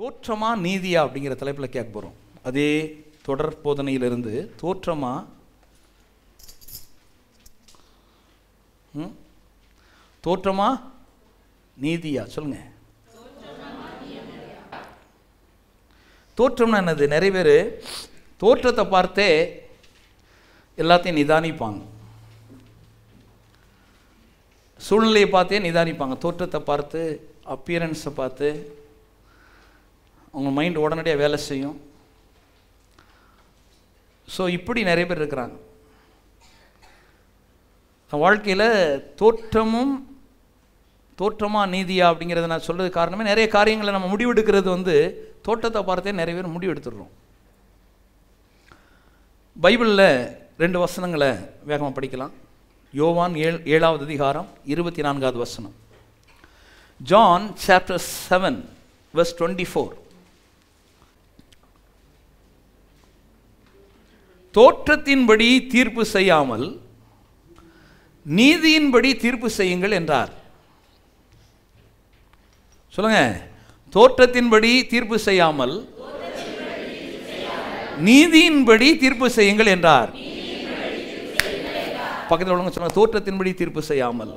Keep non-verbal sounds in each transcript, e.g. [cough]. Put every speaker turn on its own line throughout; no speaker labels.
தோற்றமா நீதியா அப்படிங்கிற தலைப்பில் கேட்க போகிறோம் அதே தொடர் போதனையிலிருந்து தோற்றமா தோற்றமா நீதியா சொல்லுங்க தோற்றம்னா என்னது நிறைய பேர் தோற்றத்தை பார்த்தே எல்லாத்தையும் நிதானிப்பாங்க சூழ்நிலையை பார்த்தே நிதானிப்பாங்க தோற்றத்தை பார்த்து அப்பியரன்ஸை பார்த்து உங்கள் மைண்ட் உடனடியாக வேலை செய்யும் ஸோ இப்படி நிறைய பேர் இருக்கிறாங்க வாழ்க்கையில் தோற்றமும் தோற்றமாக நீதியா அப்படிங்கிறத நான் சொல்கிறது காரணமே நிறைய காரியங்களை நம்ம முடிவெடுக்கிறது வந்து தோட்டத்தை பார்த்தே நிறைய பேர் முடிவெடுத்துடுறோம் பைபிளில் ரெண்டு வசனங்களை வேகமாக படிக்கலாம் யோவான் ஏழ் ஏழாவது அதிகாரம் இருபத்தி நான்காவது வசனம் John chapter seven verse twenty four தோற்றத்தின்படி தீர்ப்பு செய்யாமல் நீதியின்படி தீர்ப்பு செய்யுங்கள் என்றார் சொல்லுங்க தோற்றத்தின்படி தீர்ப்பு செய்யாமல் நீதியின்படி தீர்ப்பு செய்யுங்கள் என்றார் பக்கத்தில் உள்ளவங்க தோற்றத்தின்படி தீர்ப்பு செய்யாமல்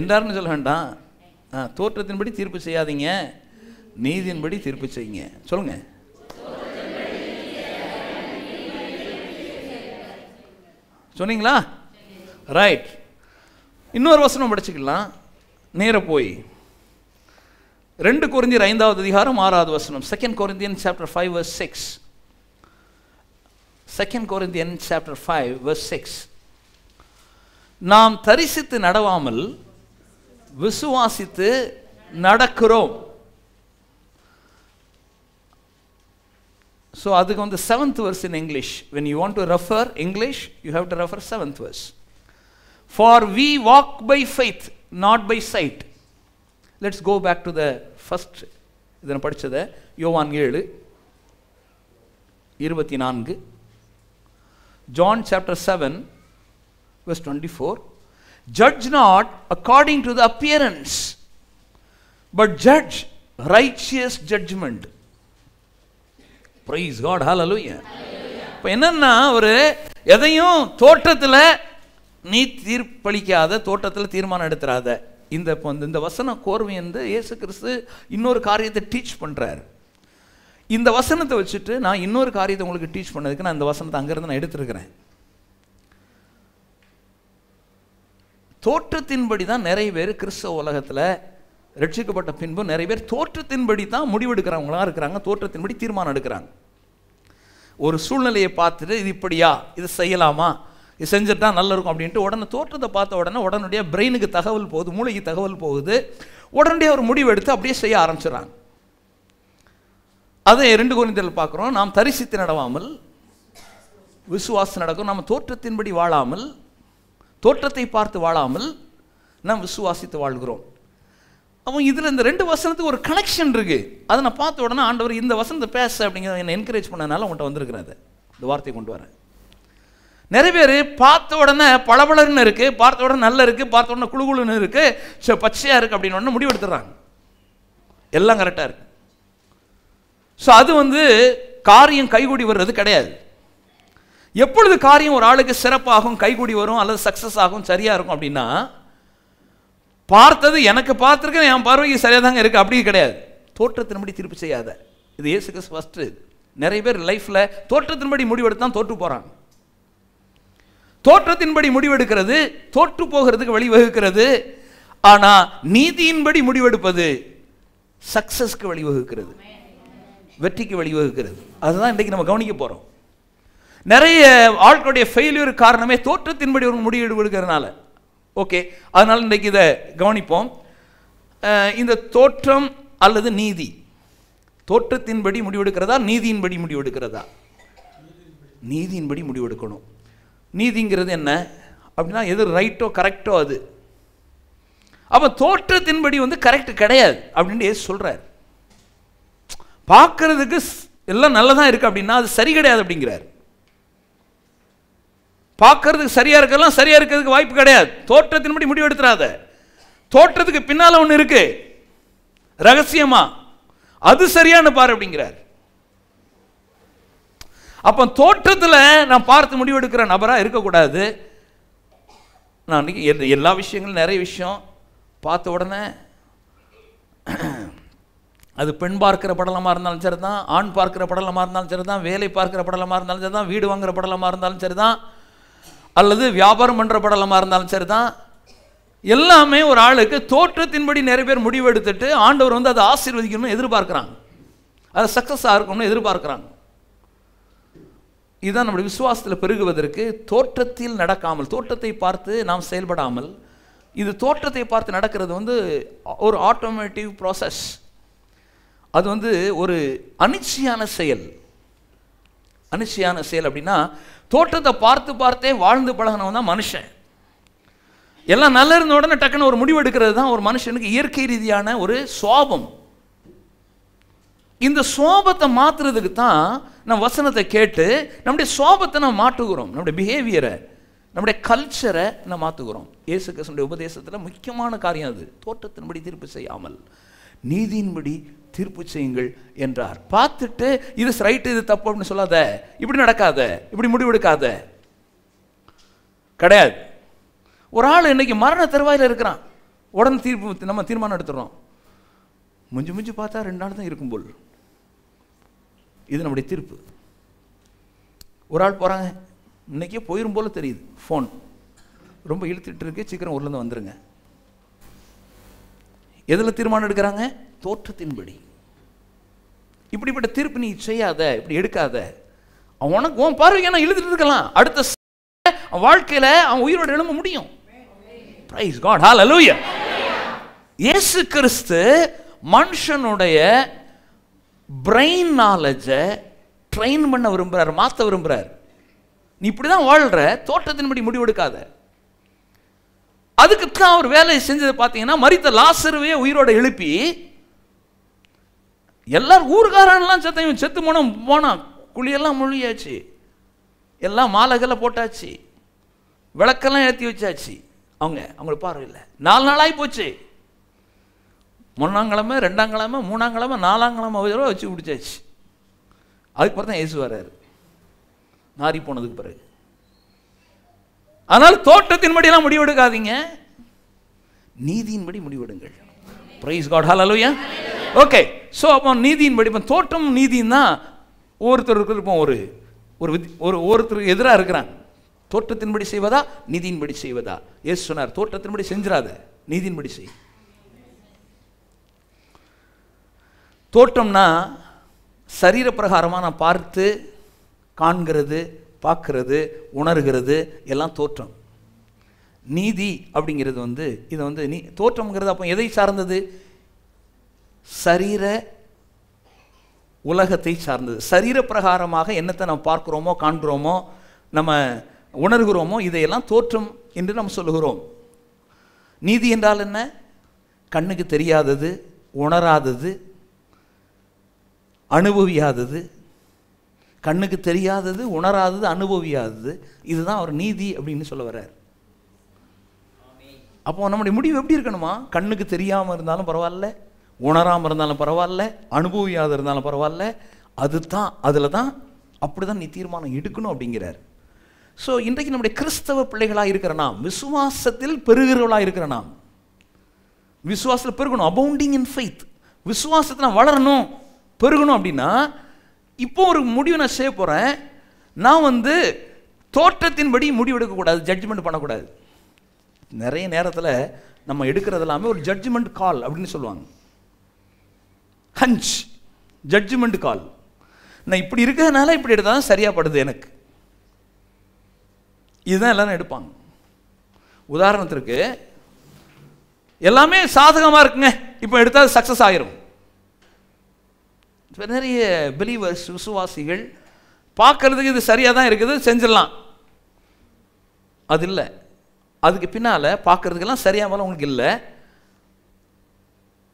என்றார்னு சொல்ல வேண்டாம் தோற்றத்தின்படி தீர்ப்பு செய்யாதீங்க நீதியின்படி தீர்ப்பு செய்யுங்க சொல்லுங்க சொன்னீங்களா ரைட் இன்னொரு வசனம் படிச்சுக்கலாம் நேர போய் ரெண்டு குருந்தியர் ஐந்தாவது அதிகாரம் ஆறாவது வசனம் second Corinthian chapter five verse six second Corinthian chapter five verse six நாம் தரிசித்து நடவாமல் விசுவாசித்து நடக்கிறோம் ஸோ அதுக்கு வந்து seventh verse in English when you want to refer English you have to refer seventh verse for we walk by faith not by sight let's go back to the first இதை படித்ததை யோவான் ஏழு இருபத்தி நான்கு John chapter seven verse twenty four judge not according to the appearance but judge righteous judgment praise God alleluia இப்போ என்னன்னா அவர் எதையும் தோட்டத்தில் நீ தீர்ப்பளிக்காத தோட்டத்தில் தீர்மானம் எடுத்துறாத இந்த இப்போ இந்த வசன கோர்வை வந்து ஏசு கிறிஸ்து இன்னொரு காரியத்தை டீச் பண்ணுறாரு இந்த வசனத்தை வச்சுட்டு நான் இன்னொரு காரியத்தை உங்களுக்கு டீச் பண்ணதுக்கு நான் இந்த வசனத்தை அங்கேருந்து நான் எடுத்துருக்கிறேன் தோற்றத்தின்படி தான் நிறைய பேர் கிறிஸ்தவ உலகத்தில் ரட்சிக்கப்பட்ட பின்பு நிறைய பேர் தோற்றத்தின்படி தான் முடிவெடுக்கிறவங்களாக இருக்கிறாங்க தோற்றத்தின்படி தீர்மானம் எடுக்கிறாங்க ஒரு சூழ்நிலையை பார்த்துட்டு இது இப்படியா இது செய்யலாமா இது தான் நல்லா இருக்கும் அப்படின்ட்டு உடனே தோற்றத்தை பார்த்த உடனே உடனடியாக பிரெயினுக்கு தகவல் போகுது மூளைக்கு தகவல் போகுது உடனடியாக ஒரு முடிவு எடுத்து அப்படியே செய்ய ஆரம்பிச்சிடறாங்க அதை ரெண்டு குறைந்தல் பார்க்குறோம் நாம் தரிசித்து நடவாமல் விசுவாசம் நடக்கும் நம்ம தோற்றத்தின்படி வாழாமல் தோற்றத்தை பார்த்து வாழாமல் நாம் விசுவாசித்து வாழ்கிறோம் அவன் இதில் இந்த ரெண்டு வசனத்துக்கு ஒரு கனெக்ஷன் இருக்குது அதை நான் பார்த்த உடனே ஆண்டவர் இந்த வசனத்தை பேச அப்படிங்கிறத என்னை என்கரேஜ் பண்ணனால அவன்கிட்ட வந்திருக்கிறேன் இந்த வார்த்தையை கொண்டு வரேன் நிறைய பேர் பார்த்த உடனே பளபளன்னு இருக்குது பார்த்த உடனே நல்ல இருக்குது பார்த்த உடனே குழுன்னு இருக்குது ஸோ பச்சையாக இருக்குது அப்படின்னு உடனே முடிவு எடுத்துடுறாங்க எல்லாம் கரெக்டாக இருக்குது ஸோ அது வந்து காரியம் கைகூடி வர்றது கிடையாது எப்பொழுது காரியம் ஒரு ஆளுக்கு சிறப்பாகும் கைகூடி வரும் அல்லது சக்ஸஸ் ஆகும் சரியாக இருக்கும் அப்படின்னா பார்த்தது எனக்கு பார்த்துருக்கேன் என் பார்வைக்கு சரியாக தாங்க இருக்குது அப்படி கிடையாது தோற்றத்தின்படி திருப்பி செய்யாத இது இயேசுக்கு ஃபஸ்ட்டு நிறைய பேர் லைஃப்பில் தோற்றத்தின்படி முடிவெடுத்து தான் தோற்று போகிறாங்க தோற்றத்தின்படி முடிவெடுக்கிறது தோற்று போகிறதுக்கு வழிவகுக்கிறது ஆனால் நீதியின்படி முடிவெடுப்பது சக்ஸஸ்க்கு வழிவகுக்கிறது வெற்றிக்கு வழிவகுக்கிறது அதுதான் இன்றைக்கி நம்ம கவனிக்க போகிறோம் நிறைய ஆட்களுடைய ஃபெயிலியர் காரணமே தோற்றத்தின்படி ஒரு முடிவெடுக்கிறதுனால ஓகே அதனால் இன்றைக்கு இதை கவனிப்போம் இந்த தோற்றம் அல்லது நீதி தோற்றத்தின்படி முடிவெடுக்கிறதா நீதியின்படி முடிவெடுக்கிறதா நீதியின்படி முடிவெடுக்கணும் நீதிங்கிறது என்ன அப்படின்னா எது ரைட்டோ கரெக்டோ அது அப்போ தோற்றத்தின்படி வந்து கரெக்ட் கிடையாது அப்படின்னு ஏசு சொல்கிறார் பார்க்கறதுக்கு எல்லாம் நல்லதாக இருக்குது அப்படின்னா அது சரி கிடையாது அப்படிங்கிறார் பார்க்கறதுக்கு சரியாக இருக்கலாம் சரியாக இருக்கிறதுக்கு வாய்ப்பு கிடையாது தோற்றத்தின்படி முடிவு எடுத்துடாத தோற்றத்துக்கு பின்னால் ஒன்று இருக்கு ரகசியமா அது சரியானு பாரு அப்படிங்கிறார் அப்போ தோற்றத்தில் நான் பார்த்து முடிவெடுக்கிற நபராக இருக்கக்கூடாது நான் எல்லா விஷயங்களும் நிறைய விஷயம் பார்த்த உடனே அது பெண் பார்க்கிற படலமாக இருந்தாலும் சரி தான் ஆண் பார்க்குற படலமாக இருந்தாலும் சரி தான் வேலை பார்க்குற படலமாக இருந்தாலும் சரி தான் வீடு வாங்குகிற படலமாக இருந்தாலும் சரி தான் அல்லது வியாபாரம் பண்ணுற படலமாக இருந்தாலும் சரி தான் எல்லாமே ஒரு ஆளுக்கு தோற்றத்தின்படி நிறைய பேர் முடிவெடுத்துட்டு ஆண்டவர் வந்து அதை ஆசீர்வதிக்கணும்னு எதிர்பார்க்குறாங்க அது சக்ஸஸாக இருக்கணும்னு எதிர்பார்க்குறாங்க இதுதான் நம்முடைய விசுவாசத்தில் பெருகுவதற்கு தோற்றத்தில் நடக்காமல் தோற்றத்தை பார்த்து நாம் செயல்படாமல் இது தோற்றத்தை பார்த்து நடக்கிறது வந்து ஒரு ஆட்டோமேட்டிவ் ப்ராசஸ் அது வந்து ஒரு அனிச்சையான செயல் அனிச்சையான செயல் அப்படின்னா தோற்றத்தை பார்த்து பார்த்தே வாழ்ந்து பழகினவன் தான் மனுஷன் எல்லாம் நல்ல இருந்த உடனே டக்குன்னு ஒரு முடிவு எடுக்கிறது தான் ஒரு மனுஷனுக்கு இயற்கை ரீதியான ஒரு சோபம் இந்த சோபத்தை மாற்றுறதுக்கு தான் நம்ம வசனத்தை கேட்டு நம்முடைய சோபத்தை நம்ம மாற்றுகிறோம் நம்முடைய பிஹேவியரை நம்முடைய கல்ச்சரை நம்ம மாற்றுகிறோம் இயேசு கிருஷ்ணனுடைய உபதேசத்தில் முக்கியமான காரியம் அது தோற்றத்தின்படி தீர்ப்பு செய்யாமல் நீதியின்படி தீர்ப்பு செய்யுங்கள் என்றார் பார்த்துட்டு இது ரைட்டு இது தப்பு அப்படின்னு சொல்லாத இப்படி நடக்காத இப்படி முடிவெடுக்காத கிடையாது ஒரு ஆள் இன்னைக்கு மரண தருவாயில் இருக்கிறான் உடனே தீர்ப்பு நம்ம தீர்மானம் எடுத்துடுறோம் முஞ்சு முஞ்சு பார்த்தா ரெண்டு நாள் தான் இருக்கும் போல் இது நம்முடைய தீர்ப்பு ஒரு ஆள் போகிறாங்க இன்னைக்கே போயிடும் போல தெரியுது ஃபோன் ரொம்ப இழுத்துட்டு இருக்கு சீக்கிரம் ஊர்லேருந்து வந்துடுங்க எதில் தீர்மானம் எடுக்கிறாங்க தோற்றத்தின்படி இப்படிப்பட்ட தீர்ப்பு நீ செய்யாத இப்படி எடுக்காத அவன் உனக்கு உன் பார்வைக்கு நான் எழுதிட்டு இருக்கலாம் அடுத்த அவன் வாழ்க்கையில் அவன் உயிரோடு எழும்ப முடியும் ப்ரைஸ் காட் ஹால் அலூயா இயேசு கிறிஸ்து மனுஷனுடைய பிரெயின் நாலேஜை ட்ரெயின் பண்ண விரும்புகிறார் மாற்ற விரும்புகிறார் நீ இப்படி தான் வாழ்கிற தோட்டத்தின்படி முடிவெடுக்காத அதுக்கு தான் அவர் வேலையை செஞ்சது பார்த்தீங்கன்னா மறித்த லாசருவே உயிரோட எழுப்பி எல்லாரும் ஊருக்காரன்லாம் செத்தையும் செத்து போனோம் போனான் குழியெல்லாம் முழுகியாச்சு எல்லாம் மாலைகளை போட்டாச்சு விளக்கெல்லாம் ஏற்றி வச்சாச்சு அவங்க அவங்களுக்கு பார்வையில் நாலு நாளாகி போச்சு கிழமை மூணாம் மூணாங்கிழமை நாலாம் கிழமை வச்சு பிடிச்சாச்சு அதுக்கு பிறகு தான் இயேசு வர்றாரு நாரி போனதுக்கு பிறகு அதனால் தோட்டத்தின்படியெல்லாம் முடிவெடுக்காதீங்க நீதியின்படி முடிவெடுங்கள் praise God alleluia okay so அப்போ நீதியின் படி இப்போ தோற்றம் நீதின்னா தான் இருக்கிறப்போ ஒரு ஒரு ஒரு ஒருத்தருக்கு எதிராக இருக்கிறான் தோற்றத்தின்படி செய்வதா நீதியின்படி செய்வதா ஏசு சொன்னார் தோற்றத்தின்படி செஞ்சிடாத நீதியின்படி செய் தோற்றம்னா சரீர பிரகாரமாக நான் பார்த்து காண்கிறது பார்க்கறது உணர்கிறது எல்லாம் தோற்றம் நீதி அப்படிங்கிறது வந்து இதை வந்து நீ தோற்றம்ங்கிறது அப்போ எதை சார்ந்தது சரீர உலகத்தை சார்ந்தது சரீர பிரகாரமாக என்னத்தை நம்ம பார்க்குறோமோ காண்கிறோமோ நம்ம உணர்கிறோமோ இதையெல்லாம் தோற்றம் என்று நம்ம சொல்லுகிறோம் நீதி என்றால் என்ன கண்ணுக்கு தெரியாதது உணராதது அனுபவியாதது கண்ணுக்கு தெரியாதது உணராதது அனுபவியாதது இதுதான் அவர் நீதி அப்படின்னு சொல்ல வர்றார் அப்போ நம்முடைய முடிவு எப்படி இருக்கணுமா கண்ணுக்கு தெரியாமல் இருந்தாலும் பரவாயில்ல உணராமல் இருந்தாலும் பரவாயில்ல அனுபவியாத இருந்தாலும் பரவாயில்ல அது தான் அதில் தான் அப்படி தான் நீ தீர்மானம் எடுக்கணும் அப்படிங்கிறார் ஸோ இன்றைக்கு நம்முடைய கிறிஸ்தவ பிள்ளைகளாக இருக்கிற நாம் விசுவாசத்தில் பெருகிறவளாக இருக்கிற நாம் விசுவாசத்தில் பெருகணும் அபவுண்டிங் இன் ஃபைத் விசுவாசத்தில் வளரணும் பெருகணும் அப்படின்னா இப்போ ஒரு முடிவு நான் செய்ய போகிறேன் நான் வந்து தோற்றத்தின்படி முடிவு எடுக்கக்கூடாது ஜட்ஜ்மெண்ட் பண்ணக்கூடாது நிறைய நேரத்தில் நம்ம எடுக்கிறது எல்லாமே ஒரு ஜட்ஜ்மெண்ட் கால் அப்படின்னு சொல்லுவாங்க ஹஞ்ச் ஜட்ஜ்மெண்ட் கால் நான் இப்படி இருக்கிறதுனால இப்படி எடுத்தால் தான் சரியாகப்படுது எனக்கு இதுதான் எல்லாரும் எடுப்பாங்க உதாரணத்திற்கு எல்லாமே சாதகமாக இருக்குங்க இப்போ எடுத்தால் சக்ஸஸ் ஆகிரும் நிறைய பிலீவர்ஸ் விசுவாசிகள் பார்க்கறதுக்கு இது சரியாக தான் இருக்குது செஞ்சிடலாம் அது இல்லை அதுக்கு பின்னால் பார்க்குறதுக்கெல்லாம் சரியாக உங்களுக்கு இல்லை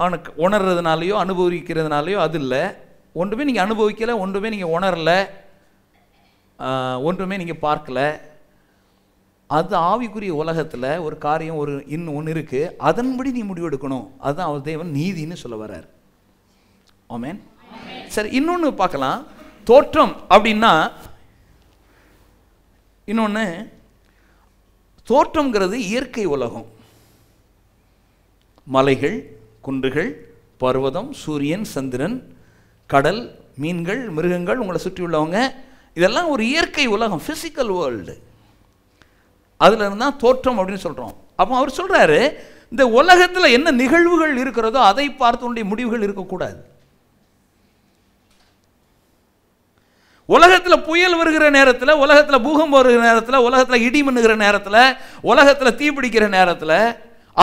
அவனுக்கு உணர்றதுனாலையோ அனுபவிக்கிறதுனாலையோ அது இல்லை ஒன்றுமே நீங்கள் அனுபவிக்கலை ஒன்றுமே நீங்கள் உணரலை ஒன்றுமே நீங்கள் பார்க்கல அது ஆவிக்குரிய உலகத்தில் ஒரு காரியம் ஒரு இன்னும் ஒன்று இருக்குது அதன்படி நீ முடிவெடுக்கணும் அதுதான் அவர் தேவன் நீதின்னு சொல்ல வர்றார் ஆமேன் சரி இன்னொன்று பார்க்கலாம் தோற்றம் அப்படின்னா இன்னொன்று தோற்றம்ங்கிறது இயற்கை உலகம் மலைகள் குன்றுகள் பர்வதம் சூரியன் சந்திரன் கடல் மீன்கள் மிருகங்கள் உங்களை சுற்றியுள்ளவங்க இதெல்லாம் ஒரு இயற்கை உலகம் ஃபிசிக்கல் வேர்ல்டு அதில் இருந்தால் தோற்றம் அப்படின்னு சொல்கிறோம் அப்போ அவர் சொல்கிறாரு இந்த உலகத்தில் என்ன நிகழ்வுகள் இருக்கிறதோ அதை பார்த்து முடிவுகள் இருக்கக்கூடாது உலகத்தில் புயல் வருகிற நேரத்தில் உலகத்தில் பூகம்பம் வருகிற நேரத்தில் உலகத்தில் இடி மண்ணுகிற நேரத்தில் உலகத்தில் தீ பிடிக்கிற நேரத்தில்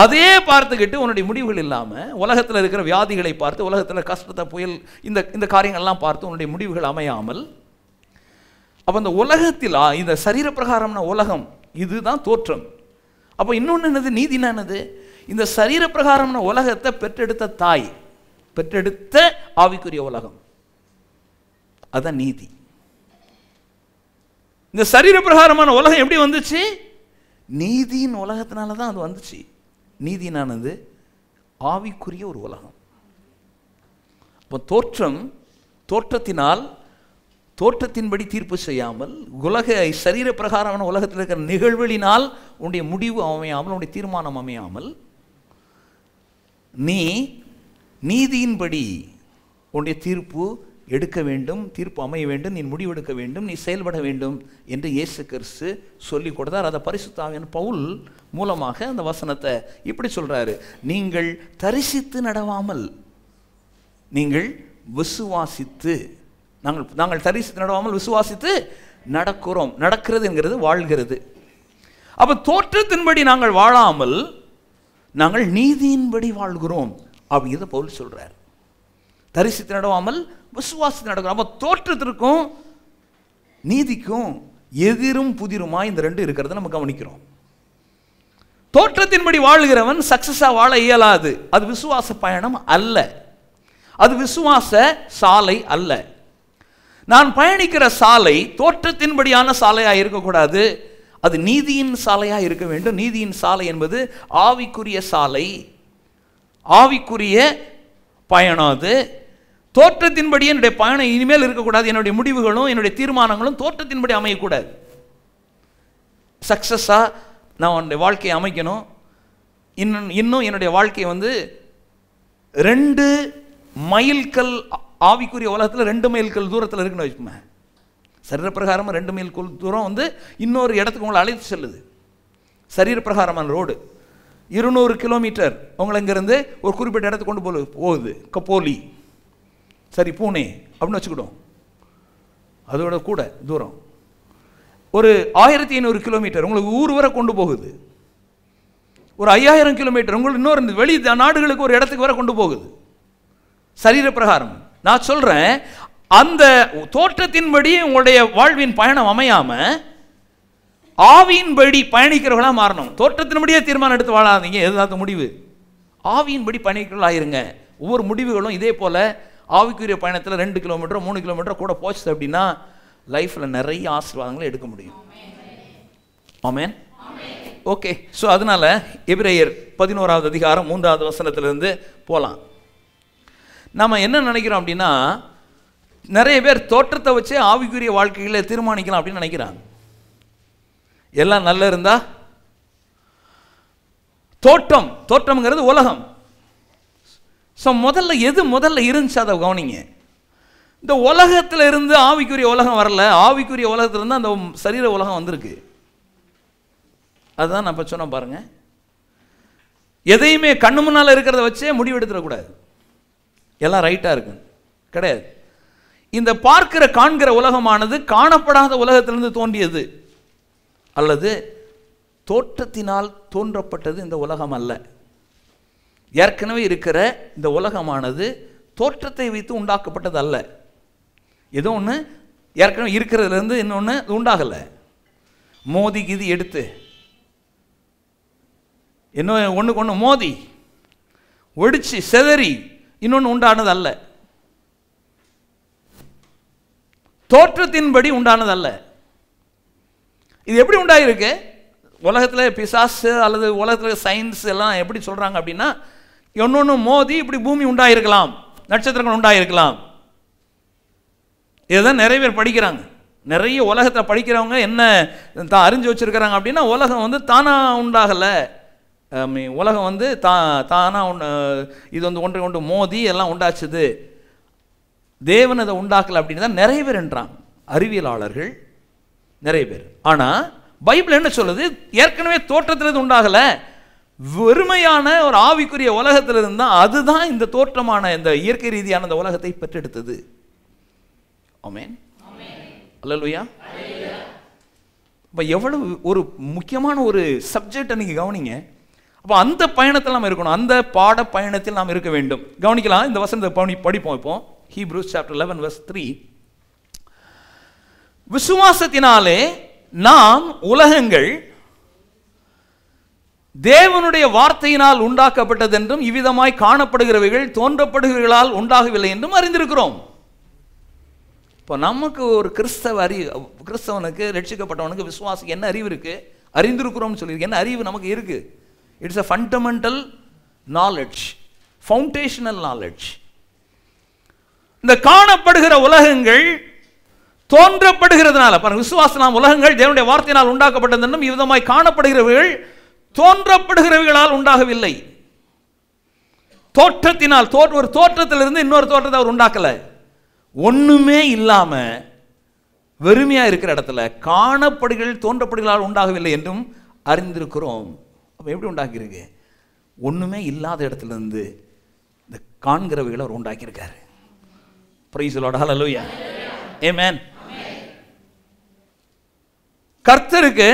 அதே பார்த்துக்கிட்டு உன்னுடைய முடிவுகள் இல்லாமல் உலகத்தில் இருக்கிற வியாதிகளை பார்த்து உலகத்தில் கஷ்டத்தை புயல் இந்த இந்த காரியங்கள்லாம் பார்த்து உன்னுடைய முடிவுகள் அமையாமல் அப்போ இந்த உலகத்தில் இந்த சரீர உலகம் இதுதான் தோற்றம் அப்போ இன்னொன்று என்னது நீதி என்னது இந்த சரீர உலகத்தை பெற்றெடுத்த தாய் பெற்றெடுத்த ஆவிக்குரிய உலகம் அதுதான் நீதி இந்த சரீர பிரகாரமான உலகம் எப்படி வந்துச்சு நீதியின் உலகத்தினால தான் அது வந்துச்சு நீதினானது ஆவிக்குரிய ஒரு உலகம் இப்போ தோற்றம் தோற்றத்தினால் தோற்றத்தின்படி தீர்ப்பு செய்யாமல் உலக சரீர பிரகாரமான உலகத்தில் இருக்கிற நிகழ்வுகளினால் உன்னுடைய முடிவு அமையாமல் உன்னுடைய தீர்மானம் அமையாமல் நீ நீதியின்படி உன்னுடைய தீர்ப்பு எடுக்க வேண்டும் தீர்ப்பு அமைய வேண்டும் நீ முடிவெடுக்க வேண்டும் நீ செயல்பட வேண்டும் என்று இயேசு கிறிஸ்து சொல்லி கொடுத்தார் அதை பரிசுத்தாவின் பவுல் மூலமாக அந்த வசனத்தை இப்படி சொல்கிறாரு நீங்கள் தரிசித்து நடவாமல் நீங்கள் விசுவாசித்து நாங்கள் நாங்கள் தரிசித்து நடவாமல் விசுவாசித்து நடக்கிறோம் நடக்கிறதுங்கிறது வாழ்கிறது அப்போ தோற்றத்தின்படி நாங்கள் வாழாமல் நாங்கள் நீதியின்படி வாழ்கிறோம் அப்படிங்கிறத பவுல் சொல்கிறார் தரிசித்து நடவாமல் விசுவாசத்து நடக்கும் அப்போ தோற்றத்திற்கும் நீதிக்கும் எதிரும் புதிருமா இந்த ரெண்டு இருக்கிறத நம்ம கவனிக்கிறோம் தோற்றத்தின்படி வாழுகிறவன் சக்சஸாக வாழ இயலாது அது விசுவாச பயணம் அல்ல அது விசுவாச சாலை அல்ல நான் பயணிக்கிற சாலை தோற்றத்தின்படியான சாலையாக இருக்கக்கூடாது அது நீதியின் சாலையாக இருக்க வேண்டும் நீதியின் சாலை என்பது ஆவிக்குரிய சாலை ஆவிக்குரிய பயணம் அது தோற்றத்தின்படி என்னுடைய பயணம் இனிமேல் இருக்கக்கூடாது என்னுடைய முடிவுகளும் என்னுடைய தீர்மானங்களும் தோற்றத்தின்படி அமையக்கூடாது சக்ஸஸாக நான் என்னுடைய வாழ்க்கையை அமைக்கணும் இன்னும் இன்னும் என்னுடைய வாழ்க்கையை வந்து ரெண்டு மைல்கல் ஆவிக்குரிய உலகத்தில் ரெண்டு மைல்கல் தூரத்தில் இருக்குன்னு வச்சுக்கோங்க சரீர பிரகாரமாக ரெண்டு மைல் தூரம் வந்து இன்னொரு இடத்துக்கு உங்களை அழைத்து செல்லுது சரீர பிரகாரமான ரோடு இருநூறு கிலோமீட்டர் உங்களை இங்கேருந்து ஒரு குறிப்பிட்ட இடத்துக்கு கொண்டு போகுது கப்போலி சரி பூனே அப்படின்னு வச்சுக்கிட்டோம் அதோட கூட தூரம் ஒரு ஆயிரத்தி ஐநூறு கிலோமீட்டர் உங்களுக்கு ஊர் வரை கொண்டு போகுது ஒரு ஐயாயிரம் கிலோமீட்டர் உங்களுக்கு இன்னொரு வெளி நாடுகளுக்கு ஒரு இடத்துக்கு வர கொண்டு போகுது சரீர பிரகாரம் நான் சொல்கிறேன் அந்த தோற்றத்தின்படி உங்களுடைய வாழ்வின் பயணம் அமையாமல் ஆவியின்படி பயணிக்கிறவர்களாக மாறணும் தோற்றத்தின்படியே தீர்மானம் எடுத்து வாழாதீங்க எதுதான் முடிவு ஆவியின்படி பயணிக்கிறவர்களாக ஆயிருங்க ஒவ்வொரு முடிவுகளும் இதே போல் ஆவிக்குரிய பயணத்தில் ரெண்டு கிலோமீட்டர் மூணு கிலோமீட்டர் கூட போச்சு அப்படின்னா லைஃப்பில் நிறைய ஆசீர்வாதங்களை எடுக்க முடியும் ஆமேன் ஓகே ஸோ அதனால் எபிரேயர் பதினோராவது அதிகாரம் மூன்றாவது வசனத்திலேருந்து போகலாம் நம்ம என்ன நினைக்கிறோம் அப்படின்னா நிறைய பேர் தோற்றத்தை வச்சே ஆவிக்குரிய வாழ்க்கைகளை தீர்மானிக்கலாம் அப்படின்னு நினைக்கிறாங்க எல்லாம் நல்லா இருந்தால் தோட்டம் தோட்டம்ங்கிறது உலகம் ஸோ முதல்ல எது முதல்ல இருந்துச்சு அதை கவனிங்க இந்த உலகத்தில் இருந்து ஆவிக்குரிய உலகம் வரல ஆவிக்குரிய உலகத்திலிருந்து அந்த சரீர உலகம் வந்திருக்கு அதுதான் நான் இப்போ சொன்ன பாருங்கள் எதையுமே கண்ணு முன்னால் இருக்கிறத வச்சே முடிவெடுத்துடக்கூடாது எல்லாம் ரைட்டாக இருக்கு கிடையாது இந்த பார்க்கிற காண்கிற உலகமானது காணப்படாத உலகத்திலிருந்து தோன்றியது அல்லது தோற்றத்தினால் தோன்றப்பட்டது இந்த உலகம் அல்ல ஏற்கனவே இருக்கிற இந்த உலகமானது தோற்றத்தை வைத்து உண்டாக்கப்பட்டது அல்ல ஏதோ ஒன்று ஏற்கனவே இருக்கிறதுலேருந்து இன்னொன்று உண்டாகலை மோதி கிதி எடுத்து இன்னும் ஒன்றுக்கு ஒன்று மோதி ஒடிச்சு செதறி இன்னொன்று உண்டானது அல்ல தோற்றத்தின்படி உண்டானது அல்ல இது எப்படி உண்டாகிருக்கு உலகத்தில் பிசாசு அல்லது உலகத்தில் சயின்ஸ் எல்லாம் எப்படி சொல்கிறாங்க அப்படின்னா இன்னொன்று மோதி இப்படி பூமி உண்டாயிருக்கலாம் நட்சத்திரங்கள் உண்டாயிருக்கலாம் இதுதான் நிறைய பேர் படிக்கிறாங்க நிறைய உலகத்தில் படிக்கிறவங்க என்ன தான் அறிஞ்சு வச்சுருக்கிறாங்க அப்படின்னா உலகம் வந்து தானாக உண்டாகலை உலகம் வந்து தா தானாக உண் இது வந்து ஒன்று கொண்டு மோதி எல்லாம் உண்டாச்சுது தேவன் அதை உண்டாக்கலை அப்படின்னு தான் நிறைய பேர் என்றான் அறிவியலாளர்கள் நிறைய பேர் ஆனால் பைபிள் என்ன சொல்லுது ஏற்கனவே தோற்றத்தில் இது உண்டாகலை வெறுமையான ஒரு ஆவிக்குரிய உலகத்தில் இருந்தால் அதுதான் இந்த தோற்றமான இந்த இயற்கை ரீதியான இந்த உலகத்தை பெற்றெடுத்தது இப்போ எவ்வளவு ஒரு முக்கியமான ஒரு சப்ஜெக்டை நீங்கள் கவனிங்க அப்போ அந்த பயணத்தில் நாம் இருக்கணும் அந்த பாட பயணத்தில் நாம் இருக்க வேண்டும் கவனிக்கலாம் இந்த வசனத்தை கவனி படிப்போம் இப்போ Hebrew chapter eleven verse three விசுவாசத்தினாலே நாம் உலகங்கள் தேவனுடைய வார்த்தையினால் உண்டாக்கப்பட்டது என்றும் இவ்விதமாய் காணப்படுகிறவைகள் தோன்றப்படுகிறவர்களால் உண்டாகவில்லை என்றும் அறிந்திருக்கிறோம் இப்போ நமக்கு ஒரு கிறிஸ்தவ அறி கிறிஸ்தவனுக்கு ரட்சிக்கப்பட்டவனுக்கு விசுவாசம் என்ன அறிவு இருக்குது அறிந்திருக்கிறோம்னு சொல்லியிருக்கு என்ன அறிவு நமக்கு இருக்குது it's a fundamental knowledge foundational knowledge இந்த காணப்படுகிற உலகங்கள் தோன்றப்படுகிறதுனால பாருங்க விசுவாச உலகங்கள் தேவனுடைய வார்த்தையினால் உண்டாக்கப்பட்டது என்றும் இவ்விதமாய் காணப்படுகிறவர்கள் தோன்றப்படுகிறவர்களால் உண்டாகவில்லை தோற்றத்தினால் தோ ஒரு தோற்றத்திலிருந்து இன்னொரு தோற்றத்தை அவர் உண்டாக்கலை ஒன்றுமே இல்லாமல் வெறுமையாக இருக்கிற இடத்துல காணப்படுகள் தோன்றப்படுகளால் உண்டாகவில்லை என்றும் அறிந்திருக்கிறோம் அப்போ எப்படி உண்டாக்கியிருக்கு ஒன்றுமே இல்லாத இடத்துலேருந்து இந்த காண்கிறவைகளை அவர் உண்டாக்கியிருக்காரு பிரைசலோட ஏ மேன் கர்த்தருக்கு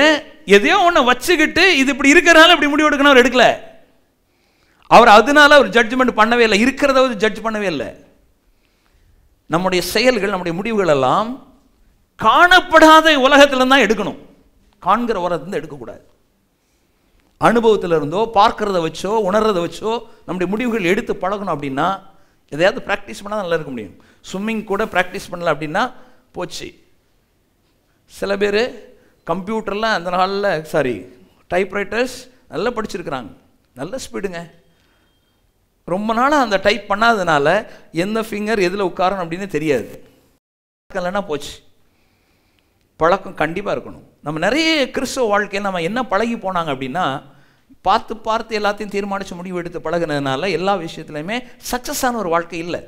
எதையோ ஒன்றை வச்சுக்கிட்டு இது இப்படி இருக்கிறனால இப்படி முடிவு எடுக்கணும் அவர் எடுக்கல அவர் அதனால அவர் ஜட்ஜ்மெண்ட் பண்ணவே இல்லை இருக்கிறத வந்து ஜட்ஜ் பண்ணவே இல்லை நம்முடைய செயல்கள் நம்முடைய முடிவுகள் எல்லாம் காணப்படாத உலகத்தில் தான் எடுக்கணும் காண்கிற உலகத்திலிருந்து எடுக்கக்கூடாது அனுபவத்தில் இருந்தோ பார்க்கறத வச்சோ உணர்றத வச்சோ நம்முடைய முடிவுகள் எடுத்து பழகணும் அப்படின்னா எதையாவது ப்ராக்டிஸ் பண்ணால் நல்லா இருக்க முடியும் ஸ்விம்மிங் கூட ப்ராக்டிஸ் பண்ணல அப்படின்னா போச்சு சில பேர் கம்ப்யூட்டர்லாம் அந்த நாளில் சாரி டைப்ரைட்டர்ஸ் நல்லா படிச்சிருக்கிறாங்க நல்ல ஸ்பீடுங்க ரொம்ப நாளாக அந்த டைப் பண்ணாதனால எந்த ஃபிங்கர் எதில் உட்காரணும் அப்படின்னு தெரியாது இல்லைன்னா போச்சு பழக்கம் கண்டிப்பாக இருக்கணும் நம்ம நிறைய கிறிஸ்தவ வாழ்க்கையை நம்ம என்ன பழகி போனாங்க அப்படின்னா பார்த்து பார்த்து எல்லாத்தையும் தீர்மானித்து முடிவு எடுத்து பழகினதுனால எல்லா விஷயத்துலையுமே சக்ஸஸான ஒரு வாழ்க்கை இல்லை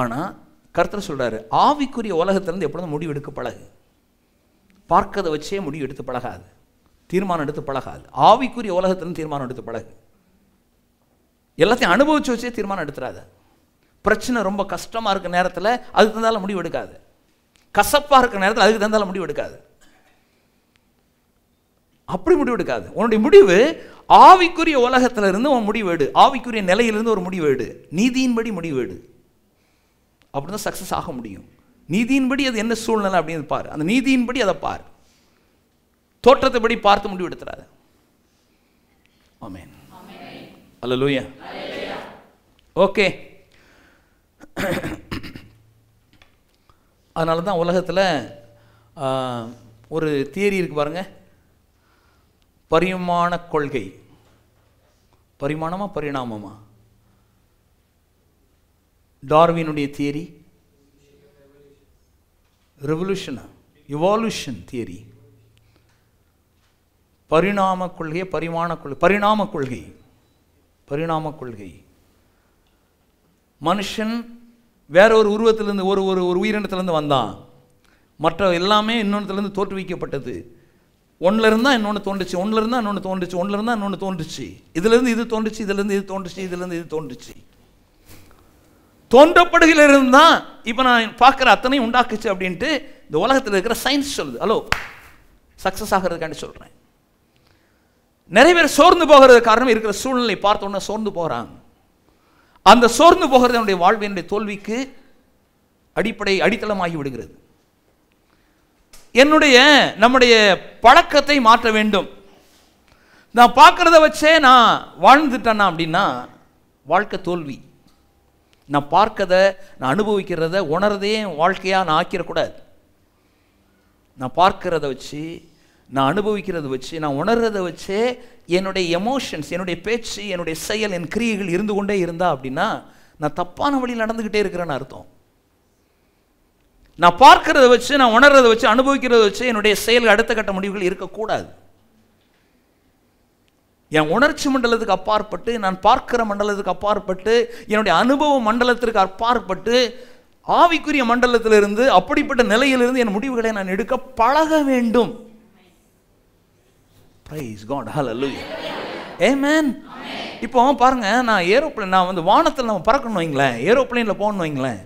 ஆனால் கருத்தர் சொல்கிறாரு ஆவிக்குரிய உலகத்திலேருந்து எப்பொழுதும் முடிவு எடுக்க பழகு பார்க்கதை வச்சே முடிவு எடுத்து பழகாது தீர்மானம் எடுத்து பழகாது ஆவிக்குரிய உலகத்திலேருந்து தீர்மானம் எடுத்து பழகு எல்லாத்தையும் அனுபவிச்சு வச்சே தீர்மானம் எடுத்துடாத பிரச்சனை ரொம்ப கஷ்டமாக இருக்கிற நேரத்தில் அதுக்கு தந்தாலும் முடிவு எடுக்காது கசப்பாக இருக்கிற நேரத்தில் அதுக்கு தந்தாலும் முடிவு எடுக்காது அப்படி முடிவு எடுக்காது உன்னுடைய முடிவு ஆவிக்குரிய உலகத்திலிருந்து உன் முடிவு எடு ஆவிக்குரிய நிலையிலிருந்து ஒரு முடிவு எடு நீதியின்படி முடிவு எடு அப்படி தான் சக்ஸஸ் ஆக முடியும் நீதியின்படி அது என்ன சூழ்நிலை அப்படின்னு பார் அந்த நீதியின்படி அதை பார் படி பார்த்து முடிவு எடுத்துறாரு ஆமேன் அல்ல லூயா ஓகே அதனால தான் உலகத்தில் ஒரு தியரி இருக்கு பாருங்க பரிமாண கொள்கை பரிமாணமா பரிணாமமா டார்வினுடைய தியரி ரெவல்யூஷனா இவால்யூஷன் தியரி பரிணாம கொள்கை பரிமாண கொள்கை பரிணாம கொள்கை பரிணாம கொள்கை மனுஷன் வேற ஒரு உருவத்திலேருந்து ஒரு ஒரு ஒரு உயிரினத்துலேருந்து வந்தான் மற்ற எல்லாமே இன்னொன்றுலேருந்து தோற்றுவிக்கப்பட்டது ஒன்றில் இருந்தால் இன்னொன்று தோன்றுச்சு ஒன்றில் இருந்தால் இன்னொன்று தோன்றுச்சு ஒன்றில் இருந்தால் இன்னொன்று தோன்றுச்சு இதுலேருந்து இது தோன்றுச்சு இதுலேருந்து இது தோன்றுச்சு இதுலேருந்து இது தோன்றுச்சு இருந்து தான் இப்போ நான் பார்க்குற அத்தனையும் உண்டாக்குச்சு அப்படின்ட்டு இந்த உலகத்தில் இருக்கிற சயின்ஸ் சொல்லுது ஹலோ சக்ஸஸ் ஆகிறதுக்காண்டி சொல்கிறேன் நிறைய பேர் சோர்ந்து போகிறது காரணம் இருக்கிற சூழ்நிலை பார்த்தோன்னா சோர்ந்து போகிறாங்க அந்த சோர்ந்து போகிறது என்னுடைய வாழ்வினுடைய தோல்விக்கு அடிப்படை அடித்தளமாகி விடுகிறது என்னுடைய நம்முடைய பழக்கத்தை மாற்ற வேண்டும் நான் பார்க்குறத வச்சே நான் வாழ்ந்துட்டேன்னா அப்படின்னா வாழ்க்கை தோல்வி நான் பார்க்கத நான் அனுபவிக்கிறத உணர்றதே என் வாழ்க்கையாக நான் ஆக்கிடக்கூடாது நான் பார்க்கிறத வச்சு நான் அனுபவிக்கிறத வச்சு நான் உணர்கிறத வச்சு என்னுடைய எமோஷன்ஸ் என்னுடைய பேச்சு என்னுடைய செயல் என் கிரியைகள் இருந்து கொண்டே இருந்தா அப்படின்னா நான் தப்பான வழியில் நடந்துக்கிட்டே இருக்கிறேன்னு அர்த்தம் நான் பார்க்கிறத வச்சு நான் உணர்றத வச்சு அனுபவிக்கிறத வச்சு என்னுடைய செயல் அடுத்த கட்ட முடிவுகள் இருக்கக்கூடாது என் உணர்ச்சி மண்டலத்துக்கு அப்பாற்பட்டு நான் பார்க்கிற மண்டலத்துக்கு அப்பாற்பட்டு என்னுடைய அனுபவ மண்டலத்திற்கு அப்பாற்பட்டு ஆவிக்குரிய மண்டலத்திலிருந்து அப்படிப்பட்ட நிலையிலிருந்து என் முடிவுகளை நான் எடுக்க பழக வேண்டும் காட் ஏமேன் இப்போ பாருங்க நான் ஏரோப்ளைன் நான் வந்து வானத்தில் நம்ம பறக்கணும் வைங்களேன் ஏரோப்ளைனில் போகணும் வைங்களேன்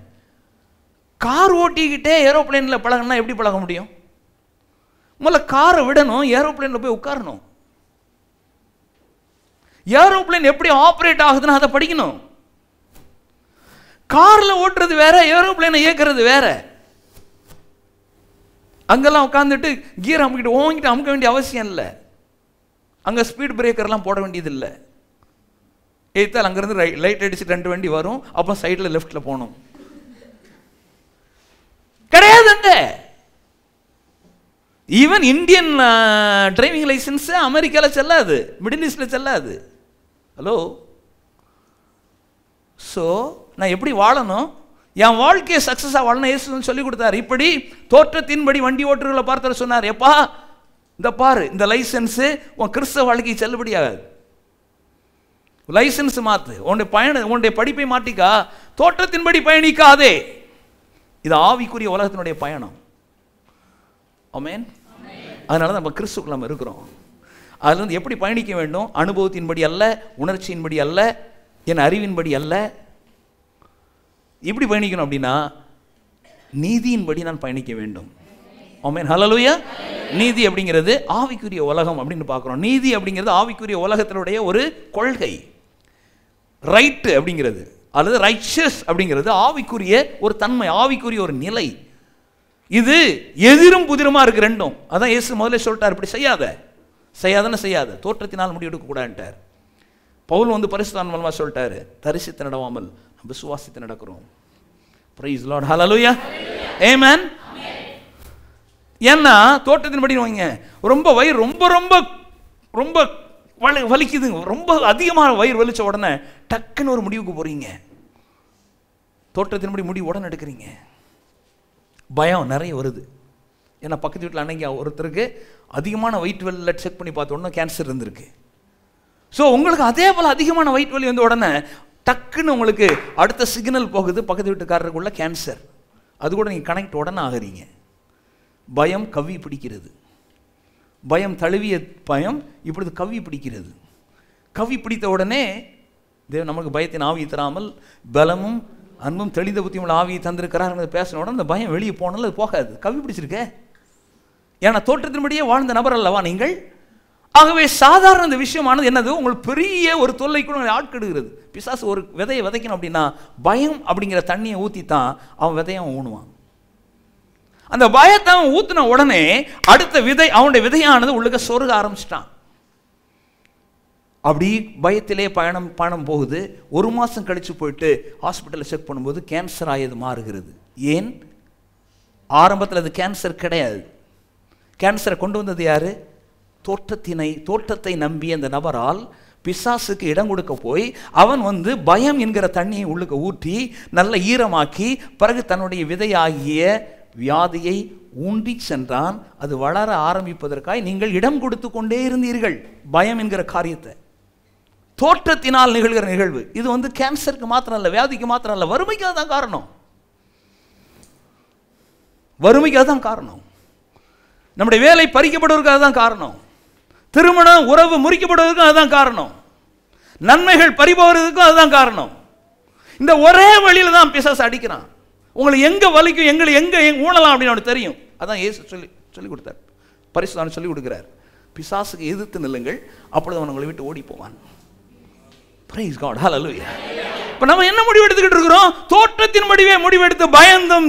கார் ஓட்டிக்கிட்டே ஏரோப்ளைனில் பழகணும்னா எப்படி பழக முடியும் முதல்ல காரை விடணும் ஏரோப்ளைனில் போய் உட்காரணும் ஏரோப்ளைன் எப்படி ஆப்ரேட் ஆகுதுன்னு அதை படிக்கணும் காரில் ஓட்டுறது வேற ஏரோப்ளைனை இயக்கிறது வேற அங்கெல்லாம் உட்காந்துட்டு கீர் அமுக்கிட்டு ஓங்கிட்டு அமுக்க வேண்டிய அவசியம் இல்லை அங்கே ஸ்பீட் பிரேக்கர்லாம் போட வேண்டியது இல்லை ஏத்தால் அங்கேருந்து லைட் அடிச்சுட்டு ரெண்டு வண்டி வரும் அப்புறம் சைடில் லெஃப்டில் போகணும் கிடையாது அங்க ஈவன் இந்தியன் டிரைவிங் லைசன்ஸ் அமெரிக்காவில் செல்லாது மிடில் ஈஸ்டில் செல்லாது ஹலோ ஸோ நான் எப்படி வாழணும் என் வாழ்க்கையை சக்ஸஸாக வாழணும் இயேசு சொல்லி கொடுத்தாரு இப்படி தோற்றத்தின்படி வண்டி ஓட்டுகளை பார்த்து சொன்னார் எப்பா இந்த பாரு இந்த லைசன்ஸு உன் கிறிஸ்தவ வாழ்க்கை செல்லுபடியாகாது லைசன்ஸ் மாற்று உன்னுடைய பயண உன்னுடைய படிப்பை மாட்டிக்கா தோற்றத்தின்படி பயணிக்காதே இது ஆவிக்குரிய உலகத்தினுடைய பயணம் ஆமேன் அதனால நம்ம கிறிஸ்துக்குள்ள நம்ம இருக்கிறோம் அதுலேருந்து எப்படி பயணிக்க வேண்டும் அனுபவத்தின்படி அல்ல உணர்ச்சியின்படி அல்ல என் அறிவின்படி அல்ல எப்படி பயணிக்கணும் அப்படின்னா நீதியின்படி நான் பயணிக்க வேண்டும் ஹலலுயா நீதி அப்படிங்கிறது ஆவிக்குரிய உலகம் அப்படின்னு பார்க்குறோம் நீதி அப்படிங்கிறது ஆவிக்குரிய உலகத்தினுடைய ஒரு கொள்கை ரைட்டு அப்படிங்கிறது அல்லது ரைஷஸ் அப்படிங்கிறது ஆவிக்குரிய ஒரு தன்மை ஆவிக்குரிய ஒரு நிலை இது எதிரும் புதிரமாக இருக்கு ரெண்டும் அதான் இயேசு முதல்ல சொல்லிட்டார் இப்படி செய்யாத செய்யாதுன்னு செய்யாது தோற்றத்தினால் முடிவெடுக்கக்கூடாதுன்ட்டார் பவுல் வந்து பரிசுத்தான் மூலமாக சொல்லிட்டார் தரிசித்து நடவாமல் விசுவாசித்து நடக்கிறோம் ப்ரைஸ் லார்ட் ஹலலுயா ஏமேன் ஏன்னா தோட்டத்தின்படி வைங்க ரொம்ப வயிறு ரொம்ப ரொம்ப ரொம்ப வலி வலிக்குதுங்க ரொம்ப அதிகமான வயிறு வலித்த உடனே டக்குன்னு ஒரு முடிவுக்கு போகிறீங்க தோட்டத்தின்படி முடிவு உடனே எடுக்கிறீங்க பயம் நிறைய வருது ஏன்னா பக்கத்து வீட்டில் அன்னைக்கு ஒருத்தருக்கு அதிகமான வயிற் வலியில் செக் பண்ணி பார்த்தோன்னா கேன்சர் இருந்திருக்கு ஸோ உங்களுக்கு அதே போல் அதிகமான வயிற் வலி வந்த உடனே டக்குன்னு உங்களுக்கு அடுத்த சிக்னல் போகுது பக்கத்து வீட்டுக்காரருக்குள்ள கேன்சர் அது கூட நீங்கள் கனெக்ட் உடனே ஆகிறீங்க பயம் கவி பிடிக்கிறது பயம் தழுவிய பயம் இப்பொழுது கவி பிடிக்கிறது கவி பிடித்த உடனே தேவ நமக்கு பயத்தின் ஆவியை தராமல் பலமும் அன்பும் தெளிந்த புத்தியும் ஆவியை தந்திருக்கிறார் பேசின உடனே அந்த பயம் வெளியே போனாலும் அது போகாது கவி பிடிச்சிருக்கேன் ஏன்னா தோற்றத்தின்படியே வாழ்ந்த நபர் அல்லவா நீங்கள் ஆகவே சாதாரண விஷயமானது என்னது உங்களுக்கு பெரிய ஒரு உங்களை ஆட்கெடுகிறது பிசாசு ஒரு விதையை விதைக்கணும் அப்படின்னா பயம் அப்படிங்கிற தண்ணியை ஊற்றி தான் அவன் விதையை அவன் ஊனுவான் அந்த பயத்தை அவன் ஊற்றின உடனே அடுத்த விதை அவனுடைய விதையானது உள்ளுக்க சொருக ஆரம்பிச்சிட்டான் அப்படி பயத்திலே பயணம் பயணம் போகுது ஒரு மாதம் கழித்து போயிட்டு ஹாஸ்பிட்டலில் செக் பண்ணும்போது கேன்சர் ஆகியது மாறுகிறது ஏன் ஆரம்பத்தில் அது கேன்சர் கிடையாது கேன்சரை கொண்டு வந்தது யார் தோற்றத்தினை தோற்றத்தை நம்பி அந்த நபரால் பிசாசுக்கு இடம் கொடுக்க போய் அவன் வந்து பயம் என்கிற தண்ணியை உள்ளுக்க ஊற்றி நல்ல ஈரமாக்கி பிறகு தன்னுடைய விதையாகிய வியாதியை ஊண்டி சென்றான் அது வளர ஆரம்பிப்பதற்காய் நீங்கள் இடம் கொடுத்து கொண்டே இருந்தீர்கள் பயம் என்கிற காரியத்தை தோற்றத்தினால் நிகழ்கிற நிகழ்வு இது வந்து கேன்சருக்கு மாத்திரம் இல்லை வியாதிக்கு மாத்திரம் இல்லை வறுமைக்காக தான் காரணம் வறுமைக்காக தான் காரணம் நம்முடைய வேலை பறிக்கப்படுவதற்கு அதுதான் காரணம் திருமணம் உறவு முறிக்கப்படுவதற்கும் அதுதான் காரணம் நன்மைகள் பறிபோகிறதுக்கும் அதுதான் காரணம் இந்த ஒரே வழியில் தான் பிசாசு அடிக்கிறான் உங்களை எங்கே வலிக்கும் எங்களை எங்கே ஊனலாம் அப்படின்னு அவனுக்கு தெரியும் அதான் ஏசு சொல்லி சொல்லிக் கொடுத்தார் பரிசுதான் சொல்லிக் கொடுக்குறார் பிசாசுக்கு எதிர்த்து நில்லுங்கள் அப்பொழுது அவன் உங்களை விட்டு ஓடி போவான் பிரைஸ் காட் ஹalleluya இப்போ நம்ம என்ன முடிவு எடுத்துக்கிட்டு இருக்கிறோம் தோற்றத்தின் முடிவே முடிவெடுத்து பயந்தும்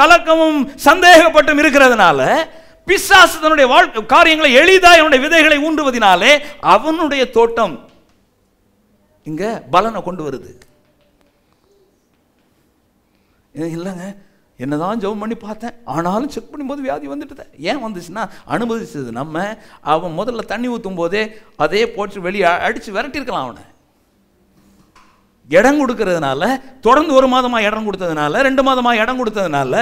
கலக்கமும் சந்தேகப்பட்டும் இருக்கிறதுனால பிசாசு தன்னுடைய வாழ்க்கை காரியங்களை எளிதாக என்னுடைய விதைகளை ஊன்றுவதினாலே அவனுடைய தோட்டம் இங்க பலனை கொண்டு வருது இல்லைங்க என்னதான் ஜெபம் பண்ணி பார்த்தேன் ஆனாலும் செக் பண்ணும்போது வியாதி வந்துட்டு ஏன் வந்துச்சுன்னா அனுமதிச்சது நம்ம அவன் முதல்ல தண்ணி ஊற்றும் போதே அதே போட்டு வெளியே அடித்து விரட்டியிருக்கலாம் அவனை இடம் கொடுக்கறதுனால தொடர்ந்து ஒரு மாதமாக இடம் கொடுத்ததுனால ரெண்டு மாதமாக இடம் கொடுத்ததுனால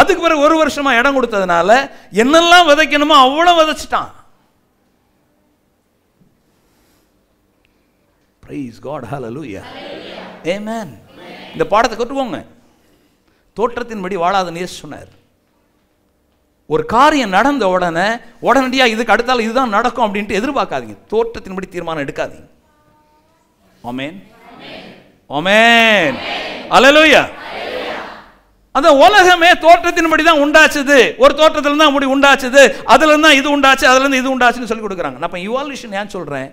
அதுக்கு பிறகு ஒரு வருஷமாக இடம் கொடுத்ததுனால என்னெல்லாம் விதைக்கணுமோ அவ்வளோ விதைச்சிட்டான் ப்ரைஸ் காட் ஹலலூயா ஏமேன் இந்த பாடத்தை கட்டுவோங்க தோற்றத்தின்படி வாழாத நேர் சொன்னார் ஒரு காரியம் நடந்த உடனே உடனடியாக இதுக்கு அடுத்தால் இதுதான் நடக்கும் அப்படின்ட்டு எதிர்பார்க்காதீங்க தோற்றத்தின்படி தீர்மானம் எடுக்காதீங்க ஆமேன் ஓமேன் அலலூயா அந்த உலகமே தோற்றத்தின்படி தான் உண்டாச்சுது ஒரு தோற்றத்தில் தான் அப்படி உண்டாச்சுது அதுலேருந்து தான் இது உண்டாச்சு அதுலேருந்து இது உண்டாச்சுன்னு சொல்லி கொடுக்குறாங்க நான் இப்போ இவால்யூஷன் ஏன் சொல்கிறேன்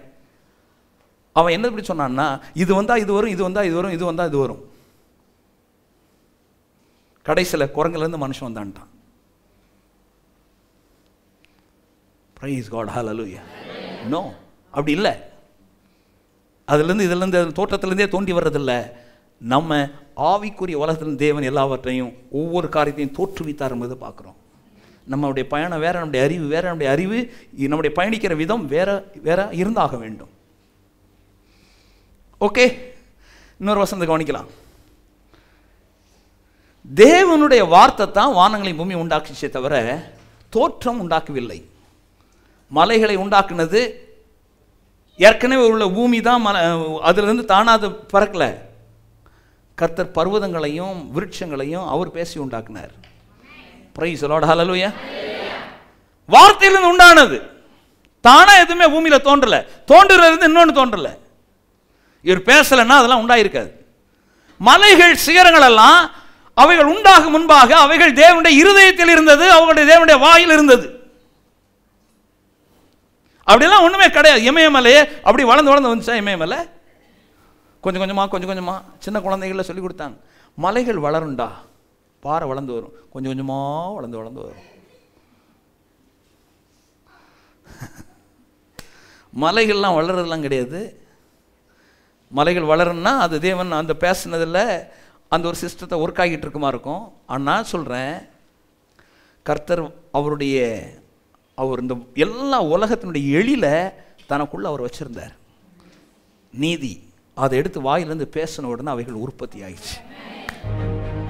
அவன் என்ன இப்படி சொன்னான்னா இது வந்தால் இது வரும் இது வந்தால் இது வரும் இது வந்தால் இது வரும் கடைசியில் குரங்குலேருந்து மனுஷன் வந்தான்ட்டான் ப்ரைஸ் காட் ஹலலூயா நோ அப்படி இல்லை அதுலேருந்து இதுலேருந்து அந்த தோட்டத்துலேருந்தே தோண்டி வர்றதில்ல நம்ம ஆவிக்குரிய உலகத்திலிருந்து தேவன் எல்லாவற்றையும் ஒவ்வொரு காரியத்தையும் தோற்றுவித்தார் என்பது பார்க்குறோம் நம்மளுடைய பயணம் வேறு நம்முடைய அறிவு வேறு நம்முடைய அறிவு நம்முடைய பயணிக்கிற விதம் வேற வேற இருந்தாக வேண்டும் ஓகே இன்னொரு வசந்த கவனிக்கலாம் தேவனுடைய வார்த்தை தான் வானங்களின் பூமி உண்டாக்கிச்சே தவிர தோற்றம் உண்டாக்கவில்லை மலைகளை உண்டாக்குனது ஏற்கனவே உள்ள பூமி தான் மன அதுலேருந்து தானாக அதை பறக்கலை கர்த்தர் பர்வதங்களையும் விருட்சங்களையும் அவர் பேசி உண்டாக்குனார் பிரைஸ் லோட ஹலலுயா வார்த்தையிலிருந்து உண்டானது தானாக எதுவுமே பூமியில் தோன்றலை தோன்றுறதுலேருந்து இன்னொன்று தோன்றலை இவர் பேசலைன்னா அதெல்லாம் உண்டாயிருக்காது மலைகள் சிகரங்கள் எல்லாம் அவைகள் உண்டாகும் முன்பாக அவைகள் தேவனுடைய இருதயத்தில் இருந்தது அவங்களுடைய தேவனுடைய வாயில் இருந்தது அப்படிலாம் ஒன்றுமே கிடையாது இமயமலையே அப்படி வளர்ந்து வளர்ந்து வந்துச்சா இமயமலை கொஞ்சம் கொஞ்சமாக கொஞ்சம் கொஞ்சமாக சின்ன குழந்தைகளில் சொல்லி கொடுத்தாங்க மலைகள் வளரும்டா பாறை வளர்ந்து வரும் கொஞ்சம் கொஞ்சமாக வளர்ந்து வளர்ந்து வரும் [laughs] மலைகள்லாம் வளர்றதுலாம் கிடையாது மலைகள் வளரும்னா அது தேவன் அந்த பேசினதில் அந்த ஒரு சிஸ்டத்தை ஒர்க் ஆகிட்டு இருக்குமா இருக்கும் ஆனால் சொல்கிறேன் கர்த்தர் அவருடைய அவர் இந்த எல்லா உலகத்தினுடைய எழில தனக்குள்ளே அவர் வச்சிருந்தார் நீதி அதை எடுத்து வாயிலிருந்து பேசின உடனே அவைகள் உற்பத்தி ஆயிடுச்சு